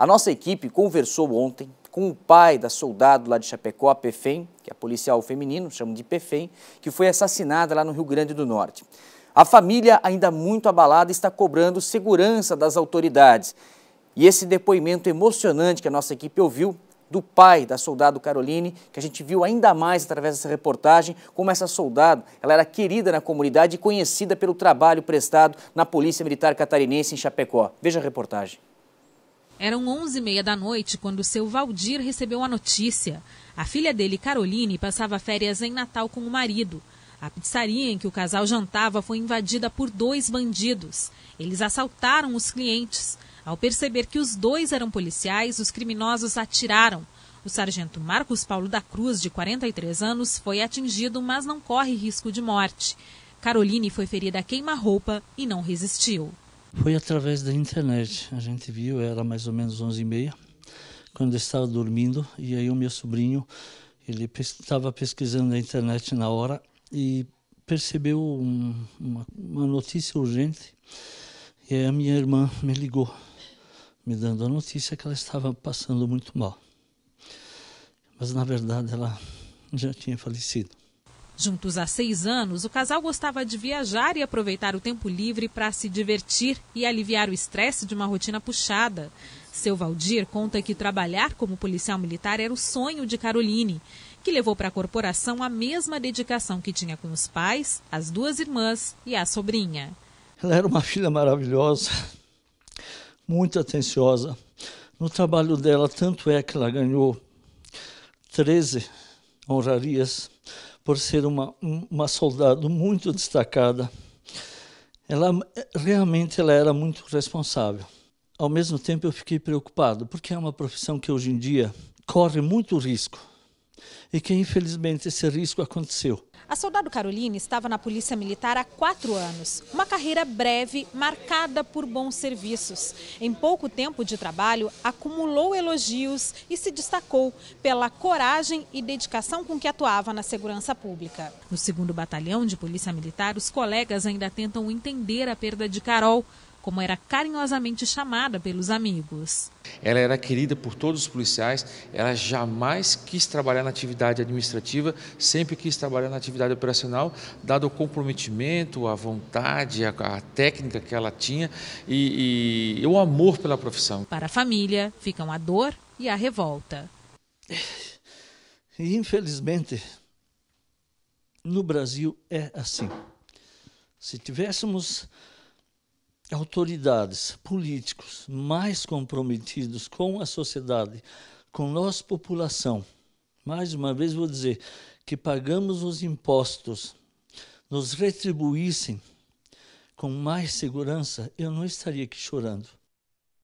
A nossa equipe conversou ontem com o pai da soldado lá de Chapecó, a PFEM, que é policial feminino, chamam de PFEM, que foi assassinada lá no Rio Grande do Norte. A família, ainda muito abalada, está cobrando segurança das autoridades. E esse depoimento emocionante que a nossa equipe ouviu do pai da soldado Caroline, que a gente viu ainda mais através dessa reportagem, como essa soldado, ela era querida na comunidade e conhecida pelo trabalho prestado na Polícia Militar Catarinense em Chapecó. Veja a reportagem. Eram onze e meia da noite quando seu Valdir recebeu a notícia. A filha dele, Caroline, passava férias em Natal com o marido. A pizzaria em que o casal jantava foi invadida por dois bandidos. Eles assaltaram os clientes. Ao perceber que os dois eram policiais, os criminosos atiraram. O sargento Marcos Paulo da Cruz, de 43 anos, foi atingido, mas não corre risco de morte. Caroline foi ferida a queima-roupa e não resistiu. Foi através da internet. A gente viu, era mais ou menos 11h30, quando eu estava dormindo. E aí o meu sobrinho, ele estava pesquisando na internet na hora e percebeu um, uma, uma notícia urgente. E aí a minha irmã me ligou, me dando a notícia que ela estava passando muito mal. Mas na verdade ela já tinha falecido. Juntos há seis anos, o casal gostava de viajar e aproveitar o tempo livre para se divertir e aliviar o estresse de uma rotina puxada. Seu Valdir conta que trabalhar como policial militar era o sonho de Caroline, que levou para a corporação a mesma dedicação que tinha com os pais, as duas irmãs e a sobrinha. Ela era uma filha maravilhosa, muito atenciosa. No trabalho dela, tanto é que ela ganhou 13 honrarias por ser uma, uma soldado muito destacada, ela realmente ela era muito responsável. Ao mesmo tempo, eu fiquei preocupado, porque é uma profissão que hoje em dia corre muito risco e que infelizmente esse risco aconteceu. A soldado Caroline estava na Polícia Militar há quatro anos. Uma carreira breve, marcada por bons serviços. Em pouco tempo de trabalho, acumulou elogios e se destacou pela coragem e dedicação com que atuava na segurança pública. No segundo batalhão de Polícia Militar, os colegas ainda tentam entender a perda de Carol como era carinhosamente chamada pelos amigos. Ela era querida por todos os policiais, ela jamais quis trabalhar na atividade administrativa, sempre quis trabalhar na atividade operacional, dado o comprometimento, a vontade, a, a técnica que ela tinha e, e o amor pela profissão. Para a família, ficam a dor e a revolta. infelizmente, no Brasil é assim. Se tivéssemos autoridades, políticos mais comprometidos com a sociedade, com nossa população. Mais uma vez vou dizer que pagamos os impostos, nos retribuíssem com mais segurança, eu não estaria aqui chorando.